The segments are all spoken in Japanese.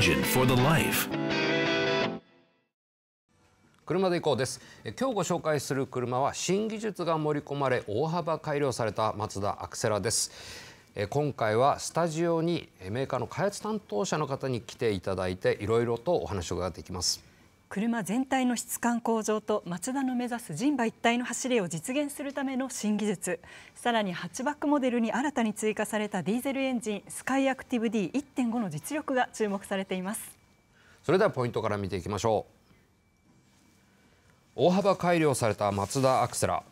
engine for the life. 車で行こうです今日ご紹介する車は新技術が盛り込まれ大幅改良されたマツダアクセラです今回はスタジオにメーカーの開発担当者の方に来ていただいていろいろとお話を伺っていきます車全体の質感向上とマツダの目指す人馬一体の走りを実現するための新技術さらにハッチバックモデルに新たに追加されたディーゼルエンジンスカイアクティブ D1.5 の実力が注目されていますそれではポイントから見ていきましょう大幅改良されたマツダアクセラ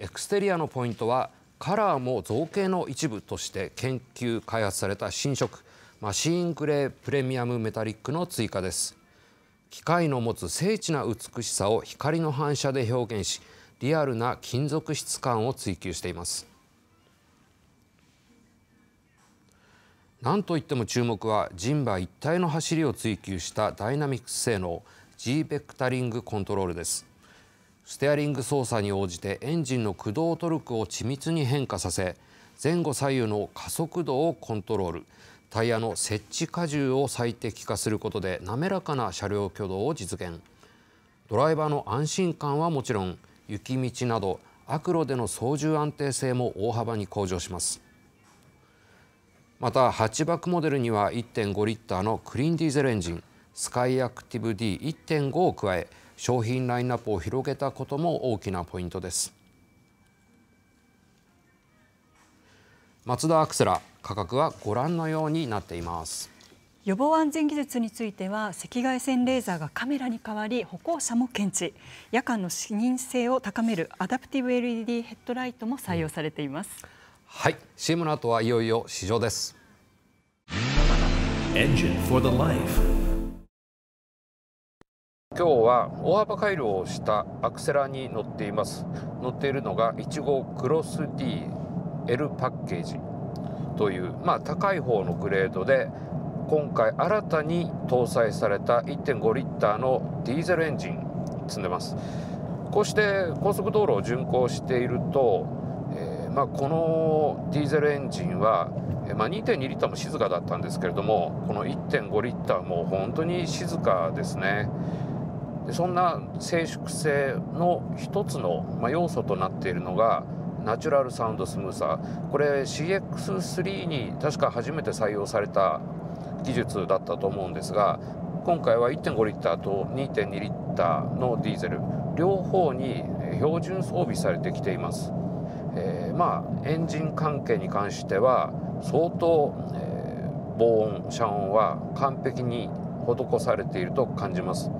エクステリアのポイントはカラーも造形の一部として研究開発された新色マシーングレープレミアムメタリックの追加です機械の持つ精緻な美しさを光の反射で表現しリアルな金属質感を追求しています何といっても注目はジンバ一体の走りを追求したダイナミックス性能 G ベクタリングコントロールですステアリング操作に応じてエンジンの駆動トルクを緻密に変化させ前後左右の加速度をコントロールタイヤの設置荷重を最適化することで滑らかな車両挙動を実現ドライバーの安心感はもちろん雪道など悪路での操縦安定性も大幅に向上しますまたハッチバックモデルには1.5リッターのクリーンディーゼルエンジンスカイアクティブ D1.5 を加え商品ラインナップを広げたことも大きなポイントですマツダアクセラ価格はご覧のようになっています。予防安全技術については赤外線レーザーがカメラに代わり歩行者も検知夜間の視認性を高めるアダプティブ LED ヘッドライトも採用されています、うん、はい CM の後はいよいよ試乗です今日は大幅回路をしたアクセラに乗っています乗っているのが1号クロス D L パッケージという、まあ、高い方のグレードで今回新たに搭載された1.5リッターのディーゼルエンジン積んでますこうして高速道路を巡航していると、えまあ、このディーゼルエンジンは、ま2.2リッターも静かだったんですけれどもこの1.5リッターも本当に静かですねでそんな静粛性の一つの、ま要素となっているのがナチュラルサウンドスムーサーこれ CX3 に確か初めて採用された技術だったと思うんですが今回は1.5リッターと2.2リッターのディーゼル両方に標準装備されてきています、えー、まあエンジン関係に関しては相当、えー、防音遮音は完璧に施されていると感じます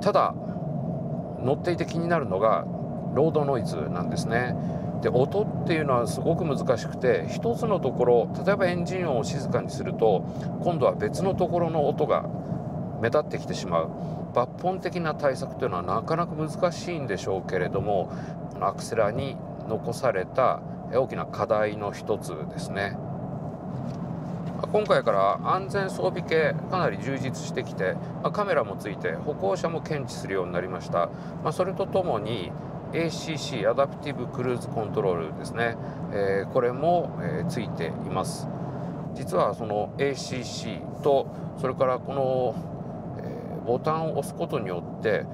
ただ乗っていて気になるのがロードノイズなんですねで音っていうのはすごく難しくて一つのところ例えばエンジン音を静かにすると今度は別のところの音が目立ってきてしまう抜本的な対策というのはなかなか難しいんでしょうけれどもアクセラに残された大きな課題の一つですね今回から安全装備系かなり充実してきてカメラもついて歩行者も検知するようになりました、まあ、それとともに ACC アダプティブクルーズコントロールですね、えー、これも、えー、ついています実はその ACC とそれからこの、えー、ボタンを押すことによって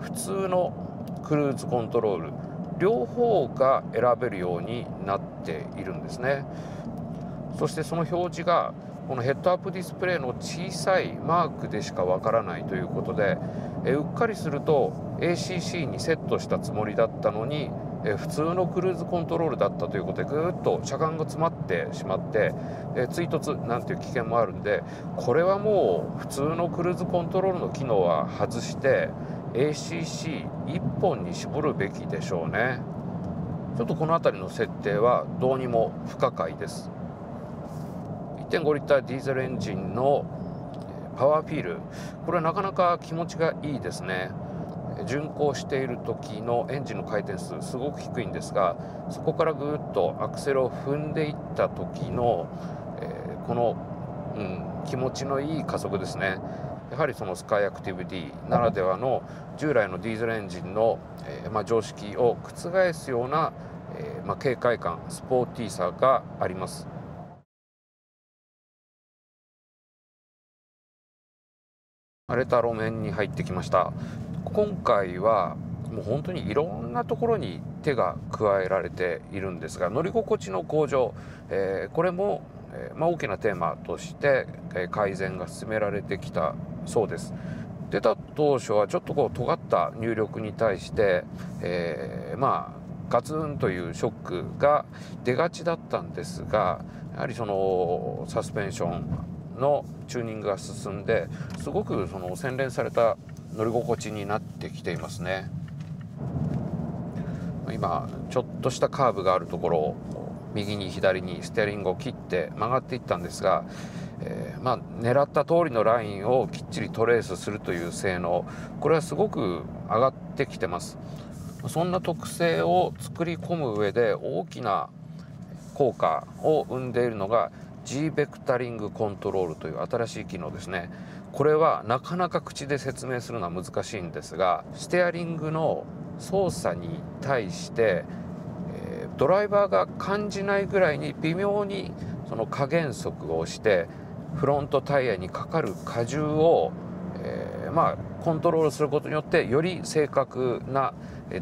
普通のクルーズコントロール両方が選べるようになっているんですねそしてその表示がこのヘッドアップディスプレイの小さいマークでしかわからないということで、えうっかりすると ACC にセットしたつもりだったのに、え普通のクルーズコントロールだったということでぐっと車間が詰まってしまって、え追突なんていう危険もあるんでこれはもう普通のクルーズコントロールの機能は外して ACC1 本に絞るべきでしょうね。ちょっとこの辺りの設定はどうにも不可解です。1.5リッターディーゼルエンジンのパワーフィールこれはなかなか気持ちがいいですね巡航している時のエンジンの回転数すごく低いんですがそこからぐっとアクセルを踏んでいった時の、えー、この、うん、気持ちのいい加速ですねやはりそのスカイアクティブ D ならではの従来のディーゼルエンジンの、えー、まあ、常識を覆すような、えー、まあ、軽感スポーティーさがあります。荒れた路面に入ってきました今回はもう本当にいろんなところに手が加えられているんですが乗り心地の向上、えー、これも、えー、まあ、大きなテーマとして、え改善が進められてきたそうです出た当初はちょっとこう尖った入力に対して、えー、まあガツンというショックが出がちだったんですがやはりそのサスペンションのチューニングが進んですごくその洗練された乗り心地になってきていますね今ちょっとしたカーブがあるところを右に左にステアリングを切って曲がっていったんですが、えー、まあ、狙った通りのラインをきっちりトレースするという性能これはすごく上がってきてますそんな特性を作り込む上で大きな効果を生んでいるのが G ベクタリングコントロールという新しい機能ですねこれはなかなか口で説明するのは難しいんですがステアリングの操作に対してドライバーが感じないぐらいに微妙にその加減速をしてフロントタイヤにかかる荷重を、えー、まあ、コントロールすることによってより正確な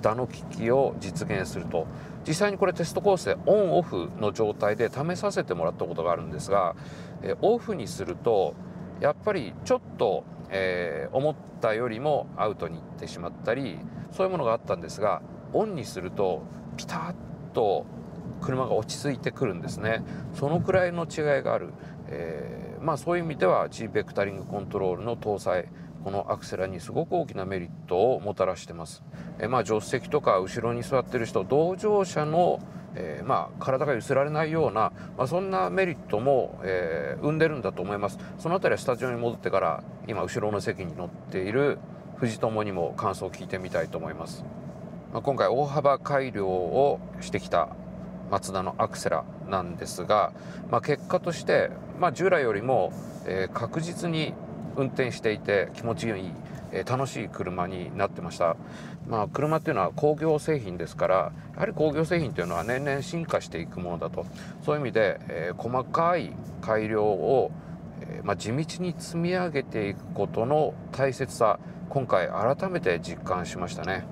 打の利きを実現すると実際にこれテストコースでオンオフの状態で試させてもらったことがあるんですが、えオフにするとやっぱりちょっと、えー、思ったよりもアウトに行ってしまったりそういうものがあったんですがオンにするとピタッと車が落ち着いてくるんですねそのくらいの違いがある、えー、まあそういう意味では G ベクタリングコントロールの搭載このアクセラにすごく大きなメリットをもたらしてます。えまあ、助手席とか後ろに座ってる人同乗者のえー、まあ、体が揺すられないような、まあ、そんなメリットも、えー、生んでるんだと思いますその辺りはスタジオに戻ってから今後ろの席に乗っている藤友にも感想を聞いてみたいと思います、まあ、今回大幅改良をしてきたマツダのアクセラなんですが、ま結果として、ま従来よりも、えー、確実に運転していて気持ちのいい、え楽しい車になってました、まあ、車っていうのは工業製品ですからやはり工業製品というのは年々進化していくものだとそういう意味で、えー、細かい改良を、えー、まあ、地道に積み上げていくことの大切さ今回改めて実感しましたね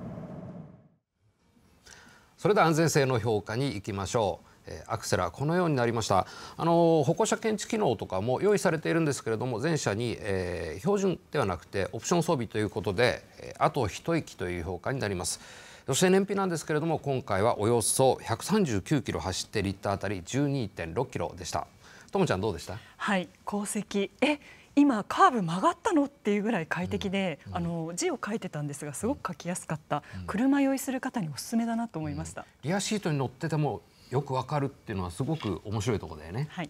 それでは安全性の評価にいきましょうアクセラこのようになりましたあの歩行者検知機能とかも用意されているんですけれども全車に、えー、標準ではなくてオプション装備ということであと一息という評価になりますそして燃費なんですけれども今回はおよそ139キロ走ってリッター当たり12.6キロでしたともちゃんどうでしたはい功績え今カーブ曲がったのっていうぐらい快適で、うんうん、あの字を書いてたんですがすごく書きやすかった、うん、車酔いする方におすすめだなと思いました、リアシートに乗っててもよくわかるっていうのはすごく面白いところだよね。はい、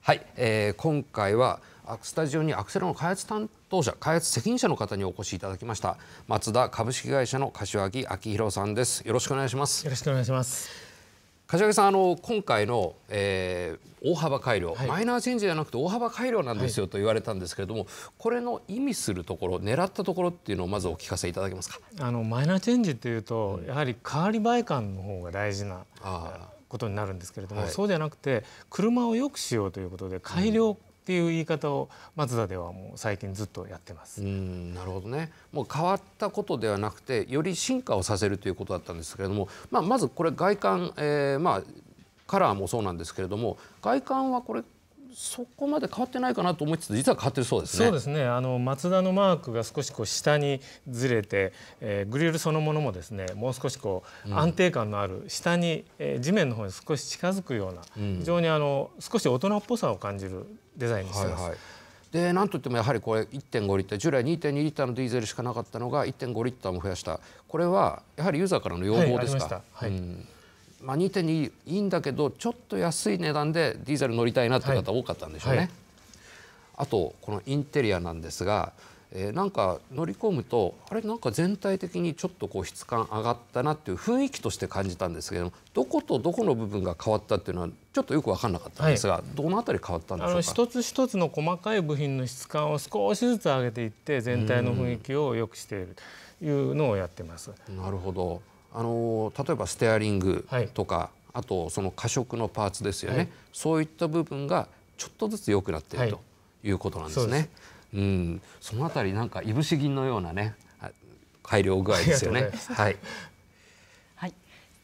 はいえー、今回はスタジオにアクセラの開発担当者開発責任者の方にお越しいただきました松田株式会社の柏木明弘さんですよろしくお願いしますよろしくお願いします柏木さんあの今回の、えー、大幅改良、はい、マイナーチェンジじゃなくて大幅改良なんですよと言われたんですけれども、はい、これの意味するところ狙ったところっていうのをまずお聞かせいただけますかあのマイナーチェンジというと、やはり変わり映え感の方が大事なことになるんですけれども、はい、そうじゃなくて車を良くしようということで改良っていう言い方をマツダではもう最近ずっとやってます。うんなるほどね。もう変わったことではなくてより進化をさせるということだったんですけれども、まあまずこれ外観、えー、まあカラーもそうなんですけれども外観はこれそこまで変わってないかなと思いつつ実は変わってるそうですね。そうですね。あのマツダのマークが少しこう下にずれて、えー、グリルそのものもですね、もう少しこう安定感のある、下に、えー、地面の方に少し近づくような、うん、非常にあの少し大人っぽさを感じるデザインにしてます。はいはいでなんと言ってもやはりこれ1.5リッター従来2.2リッターのディーゼルしかなかったのが1.5リッターも増やしたこれはやはりユーザーからの要望ですか、はい、はいうんまあ、2.2いいんだけどちょっと安い値段でディーゼル乗りたいなって方多かったんでしょうね。はいはい、あとこのインテリアなんですが、えー、なんか乗り込むとあれなんか全体的にちょっとこう質感上がったなっていう雰囲気として感じたんですけどどことどこの部分が変わったっていうのはちょっとよく分かんなかったんですが、はい、どのあたり変わったんでしょうか一つ一つの細かい部品の質感を少しずつ上げていって全体の雰囲気を良くしているというのをやってます。なるほどあの例えばステアリングとか、はい、あとその過食のパーツですよね、はい、そういった部分がちょっとずつ良くなっている、はい、ということなんですね。うん、そのあたりなんかいぶし銀のようなね改良具合ですよね。はい。はい。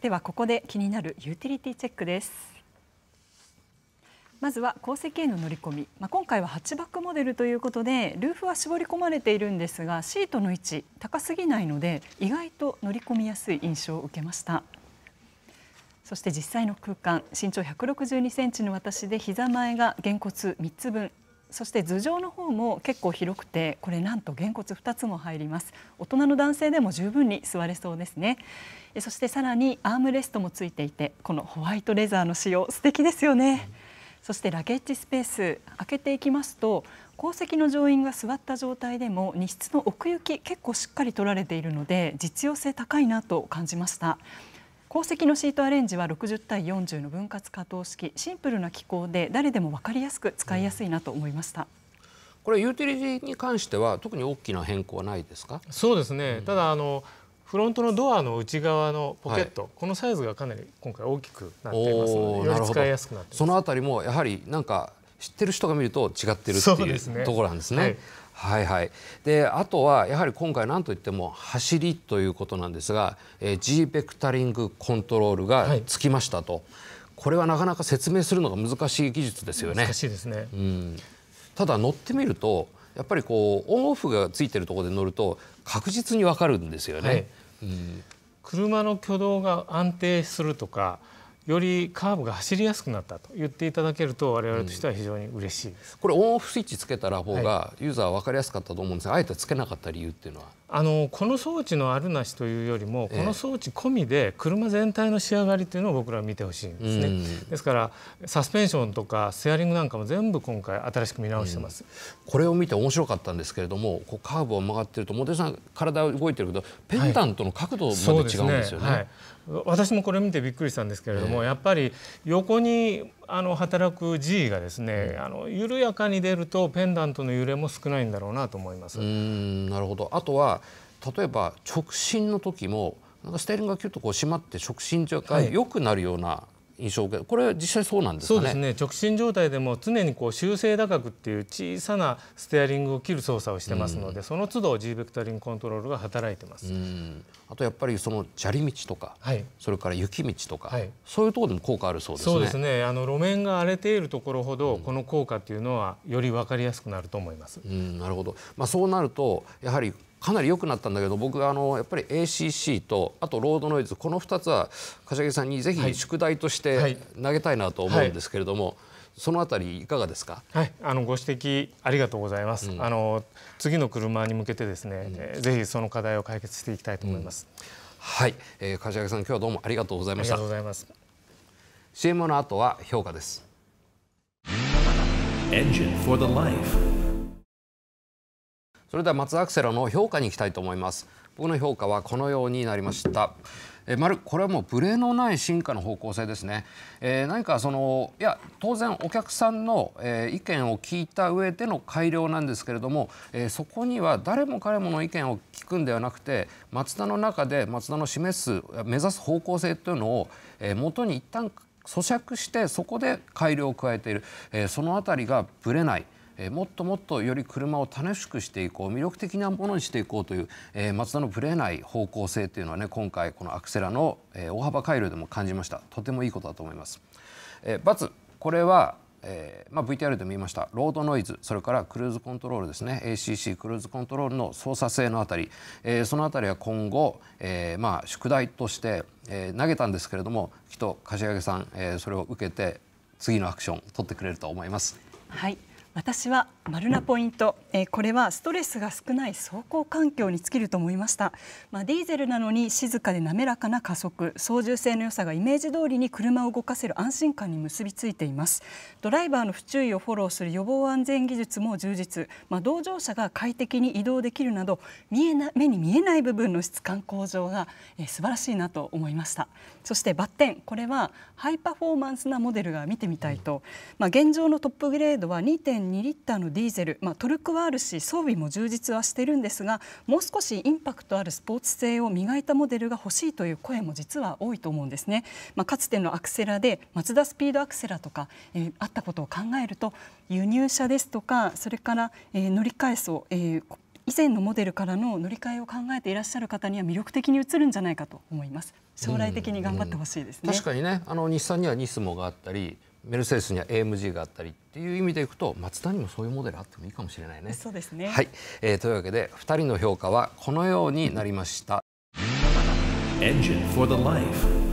ではここで気になるユーティリティチェックです。まずは鉱石への乗り込み、まあ、今回はハッチバックモデルということでルーフは絞り込まれているんですがシートの位置高すぎないので意外と乗り込みやすい印象を受けましたそして実際の空間身長162センチの私で膝前がげんこつ3つ分そして頭上の方も結構広くてこれなんとげんこつ2つも入ります大人の男性でも十分に座れそうですねそしてさらにアームレストもついていてこのホワイトレザーの使用素敵ですよね、そしてラゲッジスペース開けていきますと後席の乗員が座った状態でも荷室の奥行き結構しっかり取られているので実用性高いなと感じました。後席のシートアレンジは60対40の分割可動式シンプルな機構で誰でも分かりやすく使いやすいなと思いました。これユーティリティに関しては特に大きな変更はないですか。そうですね。うん、ただあのフロントのドアの内側のポケット、はい、このサイズがかなり今回大きくなっていますのでより使いやすくなってそのあたりもやはりなんか知ってる人が見ると違ってるっていう、ね、ところなんですね。はいはいはいであとはやはり今回なんといっても走りということなんですが、えー、G ベクタリングコントロールがつきましたと、はい、これはなかなか説明するのが難しい技術ですよね。難しいですね、うん、ただ乗ってみるとやっぱりこうオンオフがついてるところで乗ると確実にわかるんですよね、はい、うん、車の挙動が安定するとかよりカーブが走りやすくなったと言っていただけると我々としては非常に嬉しいです、うん、これオンオフスイッチつけたら方がユーザーは分かりやすかったと思うんですが、はい、あえてつけなかった理由っていうのはあのこの装置のあるなしというよりもこの装置込みで車全体の仕上がりというのを僕らは見てほしいんですね、うん、ですからサスペンションとかステアリングなんかも全部今回新しく見直してます、うん、これを見て面白かったんですけれどもこうカーブを曲がってると茂手さん体動いてるけどペンダントの角度まで違うんですよねはいねはい、私もこれ見てびっくりしたんですけれども、えー、やっぱり横にあの働く G がですね、うん、あの緩やかに出るとペンダントの揺れも少ないんだろうなと思います。なるほどあとは例えば直進の時もなんかステリングがキュッとこう締まって直進状態良くなるような、はい印象を受けこれは実際そうなんです、ね、そうですね直進状態でも常にこう修正打角っていう小さなステアリングを切る操作をしてますので、うん、その都度 G ベクタリングコントロールが働いてます、うん、あとやっぱりその砂利道とか、はい、それから雪道とか、はい、そういうところでも効果あるそうですねそうですねあの路面が荒れているところほど、この効果っていうのはより分かりやすくなると思います、うん、なるほど、まあ、そうなるとやはりかなり良くなったんだけど僕はあのやっぱり ACC とあとロードノイズこの2つは柏木さんにぜひ宿題として投げたいなと思うんですけれども、はいはい、そのあたりいかがですか、はい、あのご指摘ありがとうございます、うん、あの次の車に向けてですね、うん、ぜひその課題を解決していきたいと思います、うん、はい、えー、柏木さん今日はどうもありがとうございましたありがとうございます CM の後は評価です e n g i for the life それでは松アクセラの評価にいきたいと思います僕の評価はこのようになりましたえまるこれはもうブレのない進化の方向性ですね、えー、何かそのいや当然お客さんの、えー、意見を聞いた上での改良なんですけれども、えー、そこには誰も彼もの意見を聞くんではなくて松田の中で松田の示す目指す方向性というのを、えー、元に一旦咀嚼してそこで改良を加えている、えー、その辺りがブレない。えもっともっとより車を楽しくしていこう魅力的なものにしていこうという、え松田のぶれない方向性というのはね今回このアクセラの、え大幅改良でも感じましたとてもいいことだと思います。えー、これはえーまあ、VTR でも言いましたロードノイズそれからクルーズコントロールですね ACC クルーズコントロールの操作性のあたり、えー、そのあたりは今後、えーまあ、宿題として、えー、投げたんですけれどもきっと柏木さん、えー、それを受けて次のアクション取ってくれると思います。はい私は丸なポイント、えー、これはストレスが少ない走行環境に尽きると思いました、まあ、ディーゼルなのに静かで滑らかな加速操縦性の良さがイメージ通りに車を動かせる安心感に結びついていますドライバーの不注意をフォローする予防安全技術も充実、まあ、同乗者が快適に移動できるなど見えな目に見えない部分の質感向上が、えー、素晴らしいなと思いましたそしてバッテンこれはハイパフォーマンスなモデルが見てみたいと、まあ、現状のトップグレードは2.2リッターのディーゼル、まあ、トルクはあるし装備も充実はしてるんですがもう少しインパクトあるスポーツ性を磨いたモデルが欲しいという声も実は多いと思うんですね。まあ、かつてのアクセラでマツダスピードアクセラとか、えー、あったことを考えると輸入車ですとかそれから、えー、乗り換え層、えー、以前のモデルからの乗り換えを考えていらっしゃる方には魅力的に映るんじゃないかと思います。将来的に頑張ってほしいですね、うんうん、確かにねあの日産にはニスモがあったりメルセデスには AMG があったりっていう意味でいくと松田にもそういうモデルあってもいいかもしれないね。そうですね、はいえー、というわけで2人の評価はこのようになりました。for the life.